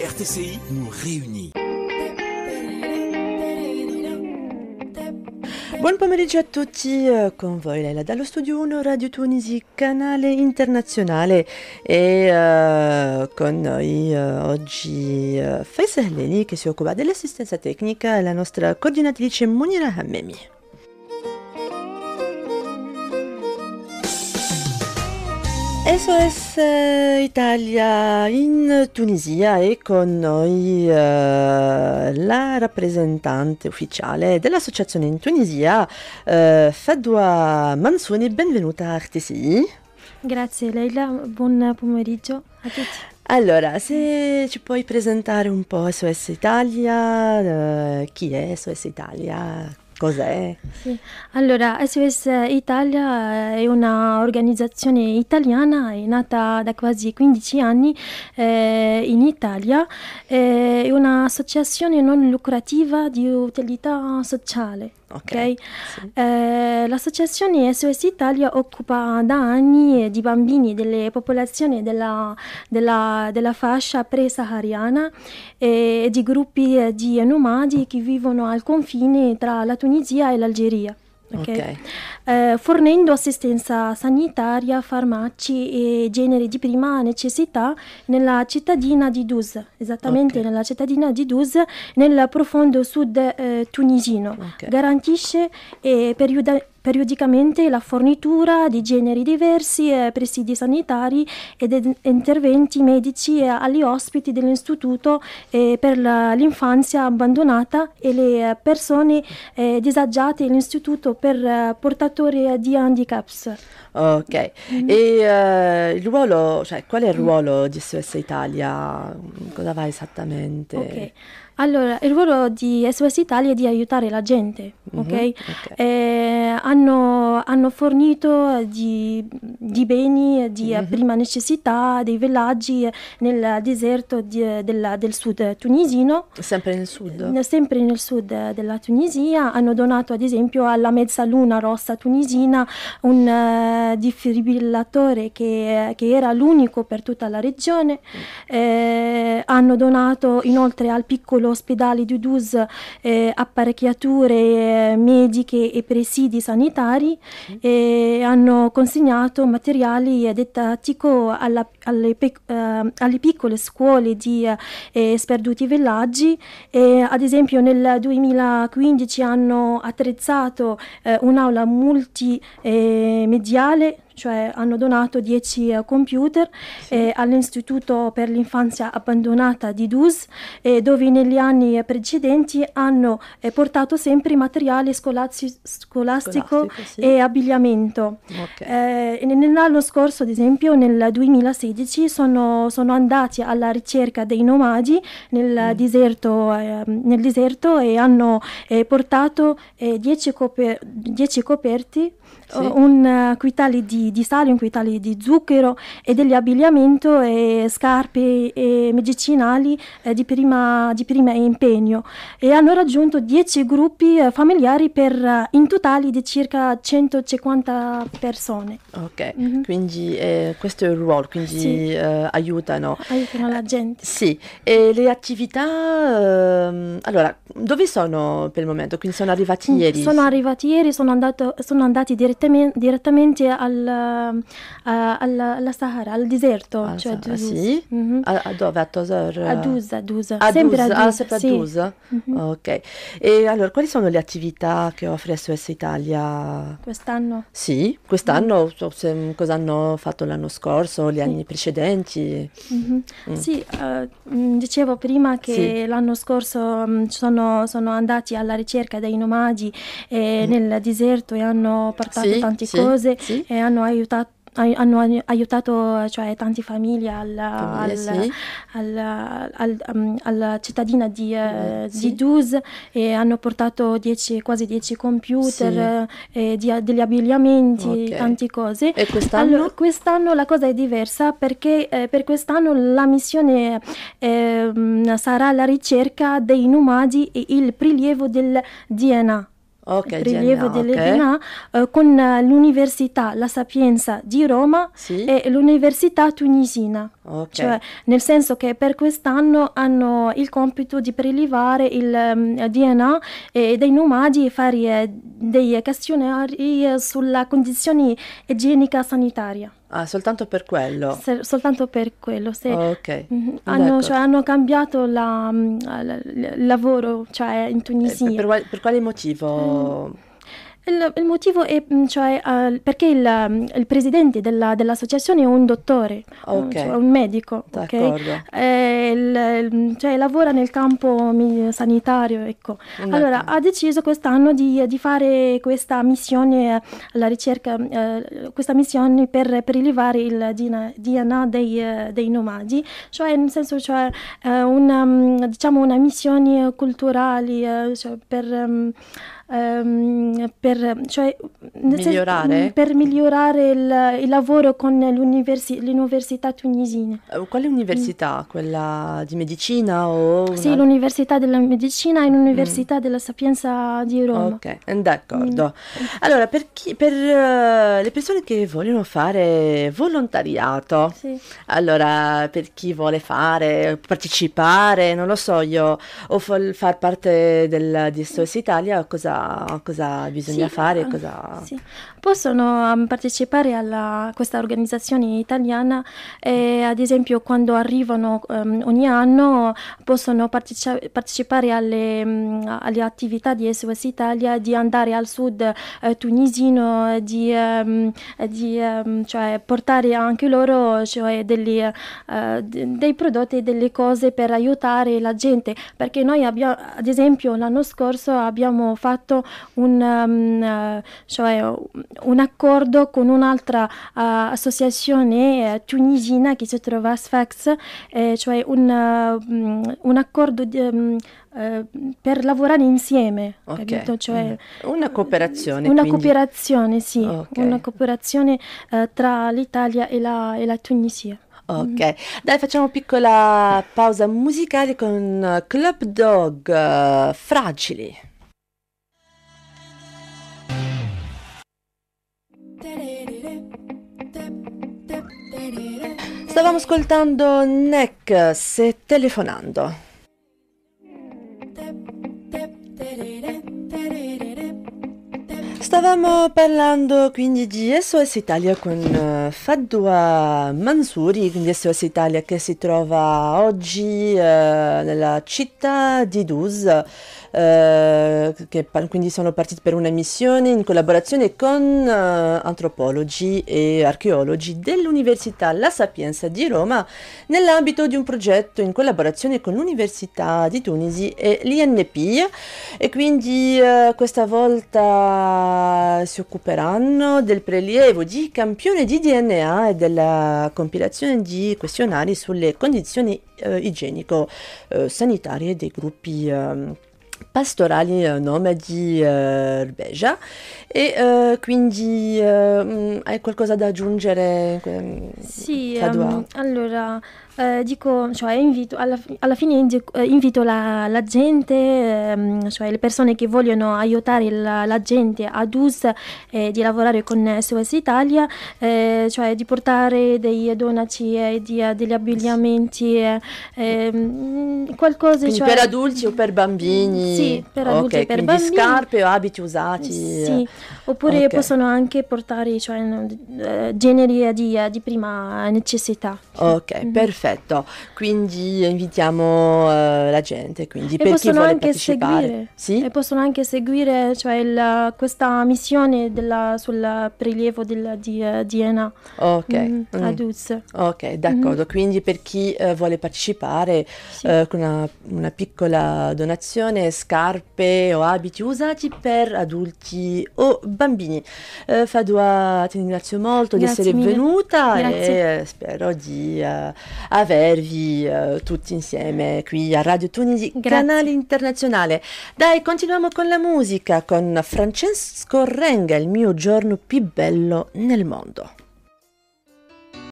RTCI nous réunit. Buon pomeriggio a tutti, eh, con voi Leila dallo studio 1 Radio Tunisi, canale internazionale e uh, con noi uh, oggi uh, Faisal Leni che si occupa dell'assistenza tecnica e la nostra coordinatrice Munira Hammemi. SOS euh, Italia in Tunisia e con noi eh, la rappresentante ufficiale dell'associazione in Tunisia, eh, Fadwa Mansoni, benvenuta a RTCI. Grazie Leila, buon pomeriggio a tutti. Allora, se ci puoi presentare un po' SOS Italia, eh, chi è SOS Italia, cos'è? Sì. Allora, SOS Italia eh, è un'organizzazione italiana, è nata da quasi 15 anni eh, in Italia, eh, è un'associazione non lucrativa di utilità sociale. Okay? Sì. Eh, l'associazione SOS Italia occupa da anni di bambini delle popolazioni della, della, della fascia pre-sahariana eh, e di gruppi eh, di nomadi che vivono al confine tra la Tunisia e l'Algeria. Okay. Okay. Eh, fornendo assistenza sanitaria, farmaci e generi di prima necessità nella cittadina di Duz, esattamente okay. nella cittadina di Duz, nel profondo sud eh, tunisino. Garantisce eh, period- periodicamente la fornitura di generi diversi a presidi sanitari ed interventi medici agli ospiti dell'Istituto eh, per l'infanzia abbandonata e le persone eh, disagiate dell'Istituto per eh, portatori di handicaps. Ok, mm. e uh, il ruolo, cioè, qual è il ruolo di SOS Italia? Cosa va esattamente? Ok. Allora, il ruolo di SOS Italia è di aiutare la gente, mm-hmm, ok? okay. Eh, hanno, hanno, fornito di, di beni di mm-hmm. prima necessità dei villaggi eh, nel deserto di, della, del sud tunisino. Sempre nel sud? Sempre nel sud della Tunisia. Hanno donato ad esempio alla Mezzaluna Rossa tunisina un uh, defibrillatore che, che, era l'unico per tutta la regione. Mm. Eh, hanno donato inoltre al piccolo ospedali di Dudus eh, apparecchiature eh, mediche e presidi sanitari mm. e hanno consegnato materiali eh, didattici alla, alle, eh, alle, piccole scuole di eh, sperduti villaggi. E, ad esempio nel 2015 hanno attrezzato eh, un'aula multimediale cioè hanno donato 10 uh, eh, computer sì. eh, all'Istituto per l'infanzia abbandonata di Dus, eh, dove negli anni precedenti hanno eh, portato sempre materiale scolazzi- scolastico, scolastico sì. e abbigliamento. Okay. Eh, nell'anno scorso, ad esempio, nel 2016, sono, sono andati alla ricerca dei nomadi nel, mm. deserto, ehm, nel deserto, e hanno eh, portato 10 coper- coperti, sì. un uh, quintale di di sale, un quintale di zucchero e degli abbigliamento e scarpe e medicinali eh, di, prima, di prima impegno e hanno raggiunto 10 gruppi eh, familiari per eh, in totale di circa 150 persone. Ok, mm-hmm. quindi eh, questo è il ruolo, quindi sì. eh, aiutano. Aiutano la gente. sì, e le attività, eh, allora, dove sono per il momento? Quindi sono arrivati mm, ieri? Sono arrivati ieri, sono, andato, sono andati direttamente, direttamente al Ehm, alla, alla Sahara, al deserto. Al cioè Sahara, sì. Mm-hmm. A, a, dove? A Tosor? Eh? A Dusa, a Dusa. A sempre Dusa, a ah, Dusa. Ah, sempre sì. Dusa. Mm-hmm. Ok. E allora, quali sono le attività che offre SOS Italia? Quest'anno? Sì, quest'anno. Mm-hmm. se, cosa hanno fatto l'anno scorso, gli anni precedenti? Mhm. Mm. Sì, uh, dicevo prima che sì. l'anno scorso mm, sono, sono, andati alla ricerca dei nomadi eh, mm. nel deserto e hanno portato sì, tante cose e hanno hanno aiutato hanno aiutato cioè, tante famiglie alla, famiglie, alla, sì. alla, alla um, cittadina di, eh, mm, sì. di Dus e hanno portato dieci, quasi 10 computer, sì. di, degli abbigliamenti, okay. tante cose. E quest'anno? Allora, quest'anno la cosa è diversa perché eh, per quest'anno la missione eh, sarà la ricerca dei nomadi e il prelievo del DNA okay, rilievo Genia, dell'Etna, okay. eh, con eh, l'Università La Sapienza di Roma sì. e l'Università Tunisina. Okay. Cioè, nel senso che per quest'anno hanno il compito di prelevare il um, mm, DNA eh, dei nomadi e fare eh, dei questionari eh, sulla condizione igienica sanitaria. Ah, soltanto per quello? Se, soltanto per quello, sì. Okay. Mhm. Hanno, cioè, hanno, cambiato mm, il lavoro cioè, in Tunisia. Eh, per, per, quale motivo? Eh, il, il motivo è mm, cioè, uh, perché il, mm, il presidente della, dell'associazione è un dottore, mm, ah, okay. cioè un medico, okay? eh, il, cioè, lavora nel campo sanitario. Ecco. Allora ha deciso quest'anno di, di, fare questa missione eh, alla ricerca, uh, questa missione per, per rilevare il DNA, dei, eh, dei, nomadi, cioè nel senso cioè, una, diciamo una missione culturale cioè, per... Um, Ehm, per, cioè, migliorare? Mm, per, migliorare? Il, il lavoro con l'universi- l'università tunisina. Eh, quale mm. università? Mm. Quella di medicina o... Sì, l'università della medicina e l'università mm. della sapienza di Roma. Ok, eh, d'accordo. Mm. Allora, per, chi, per uh, le persone che vogliono fare volontariato, sì. allora per chi vuole fare, partecipare, non lo so io, o far parte del, di SOS Italia, cosa cosa, bisogna sì, fare. Ah, cosa... Sì. Possono um, partecipare a questa organizzazione italiana e ad esempio quando arrivano um, ogni anno possono partecipa- partecipare alle, um, alle, attività di SOS Italia, di andare al sud uh, tunisino, di, um, di um, cioè, portare anche loro cioè, degli, uh, eh, d- dei prodotti e delle cose per aiutare la gente perché noi abbiamo, ad esempio l'anno scorso abbiamo fatto fatto un, um, eh, cioè, un accordo con un'altra uh, associazione eh, tunisina che si trova a Sfax, eh, cioè un, uh, un accordo di, um, uh, per lavorare insieme, okay. cioè, mm, una cooperazione. Una quindi... cooperazione, sì, okay. una cooperazione tra l'Italia e la, e la Tunisia. Ok, dai facciamo piccola pausa musicale con Club Dog uh, Fragili. Stavamo ascoltando Neck se telefonando. Stavamo parlando quindi di SOS Italia con uh, eh, Fadua Mansuri, quindi SOS Italia che si trova oggi uh, nella città di Duz, uh, eh, che quindi sono partiti per una missione in collaborazione con antropologi e archeologi dell'Università La Sapienza di Roma nell'ambito di un progetto in collaborazione con l'Università di Tunisi e l'INP e quindi questa volta eh, si occuperanno del prelievo di campione di DNA e della compilazione di questionari sulle condizioni uh, eh, igienico-sanitarie eh, dei gruppi ehm, pastorali nomadi eh, Rbeja e eh, quindi eh, mm, hai qualcosa da aggiungere? Ehm, sì, um, allora eh, dico, cioè, invito, alla, alla fine eh, invito la, la gente, ehm, cioè le persone che vogliono aiutare la, la gente ad US eh, di lavorare con SOS Italia, eh, cioè di portare dei donaci e eh, degli abbigliamenti, ehm, mm, qualcosa. cioè... per adulti o per bambini? Sì, per okay, adulti e per bambini. scarpe o abiti usati? Sì, oppure okay. possono anche portare cioè, generi di, di prima necessità. Ok, mm-hmm. perfetto perfetto. Quindi invitiamo uh, la gente. Quindi e per chi vuole partecipare. Seguire, sì? E possono anche seguire cioè, il, questa missione della, sul prelievo della, di uh, eh, Diena ok. Mm, mm. a Ok, mhm. d'accordo. Mm. Quindi per chi uh, vuole partecipare sì. con una, una, piccola donazione, scarpe o abiti usati per adulti o bambini. Uh, Fadua, ti ringrazio molto Grazie di essere mille. venuta Grazie. e spero di avervi eh, tutti insieme qui a Radio Tunisi, Grazie. canale internazionale. Dai, continuiamo con la musica, con Francesco Renga, il mio giorno più bello nel mondo.